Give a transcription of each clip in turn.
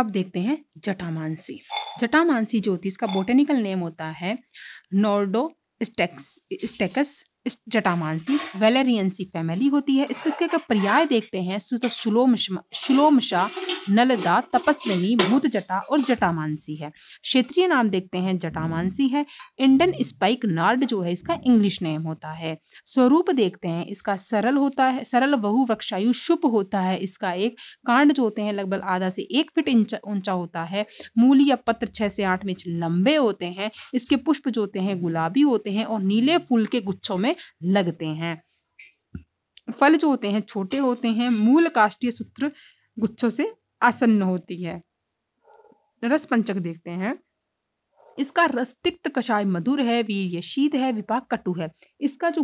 अब देखते हैं जटामानसी जटामानसी जो होती है इसका बोटेनिकल नेम होता है नोर्डो स्टेक्स स्टेकस जटामानसी वेलेरियंसी फैमिली होती है इसके इसके अगर पर्याय देखते हैं तो सुलोमशा नलदा तपस्विनी भूत जटा और जटामानसी है क्षेत्रीय नाम देखते हैं जटामानसी है इंडन स्पाइक नार्ड जो है इसका इंग्लिश नेम होता है स्वरूप देखते हैं इसका सरल होता है सरल बहु वृक्षायु शुभ होता है इसका एक कांड जो होते हैं लगभग आधा से एक फिट ऊंचा होता है मूल या पत्र छः से आठ इंच लंबे होते हैं इसके पुष्प जो होते हैं गुलाबी होते हैं और नीले फूल के गुच्छों में लगते हैं फल जो होते हैं छोटे होते हैं मूल काष्ठीय सूत्र गुच्छों से आसन्न होती है रस पंचक देखते हैं इसका रस तिक्त कषाय मधुर है वीर शीत है विपाक कटु है इसका जो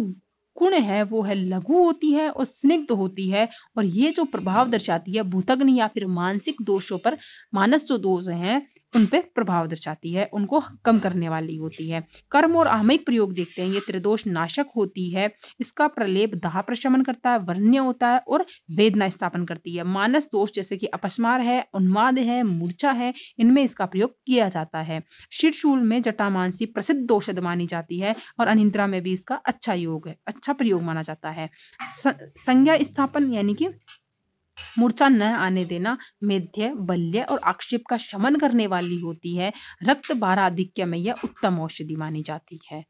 गुण है वो है लघु होती है और स्निग्ध होती है और ये जो प्रभाव दर्शाती है भूतग्नि या फिर मानसिक दोषों पर मानस जो दोष हैं उन पर प्रभाव दर्शाती है उनको कम करने वाली होती है कर्म और आमिक प्रयोग देखते हैं ये त्रिदोष नाशक होती है इसका प्रलेप दाह प्रशमन करता है वर्ण्य होता है और वेदना स्थापन करती है मानस दोष जैसे कि अपस्मार है उन्माद है मूर्छा है इनमें इसका प्रयोग किया जाता है शीर्षूल में जटामानसी प्रसिद्ध दोष मानी जाती है और अनिंद्रा में भी इसका अच्छा योग है अच्छा प्रयोग माना जाता है संज्ञा स्थापन यानी कि मूर्छा न आने देना मेध्य बल्य और आक्षेप का शमन करने वाली होती है रक्त बाराधिक्य में यह उत्तम औषधि मानी जाती है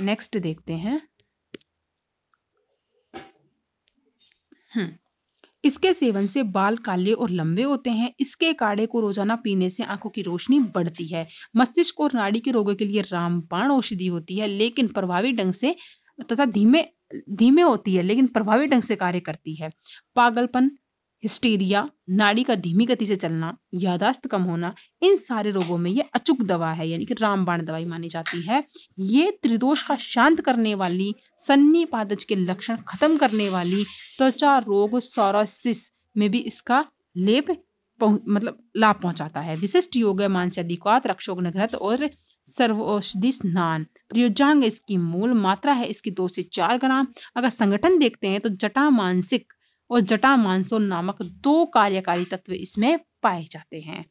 नेक्स्ट देखते हैं हम्म। इसके सेवन से बाल काले और लंबे होते हैं इसके काढ़े को रोजाना पीने से आंखों की रोशनी बढ़ती है मस्तिष्क और नाड़ी के रोगों के लिए रामपाण औषधि होती है लेकिन प्रभावी ढंग से तथा धीमे धीमे होती है लेकिन प्रभावी ढंग से कार्य करती है पागलपन हिस्टीरिया नाड़ी का धीमी गति से चलना यादाश्त कम होना इन सारे रोगों में यह अचूक दवा है यानी कि रामबाण दवाई मानी जाती है ये त्रिदोष का शांत करने वाली सन्नी पादज के लक्षण खत्म करने वाली त्वचा रोग सौरासिस में भी इसका लेप मतलब लाभ पहुंचाता है विशिष्ट योग मांसलिकात रक्षोग्नग्रत और सर्व औषधि स्नान प्रयोजांग इसकी मूल मात्रा है इसकी दो से चार ग्राम अगर संगठन देखते हैं तो जटा मानसिक और जटा मानसो नामक दो कार्यकारी तत्व इसमें पाए जाते हैं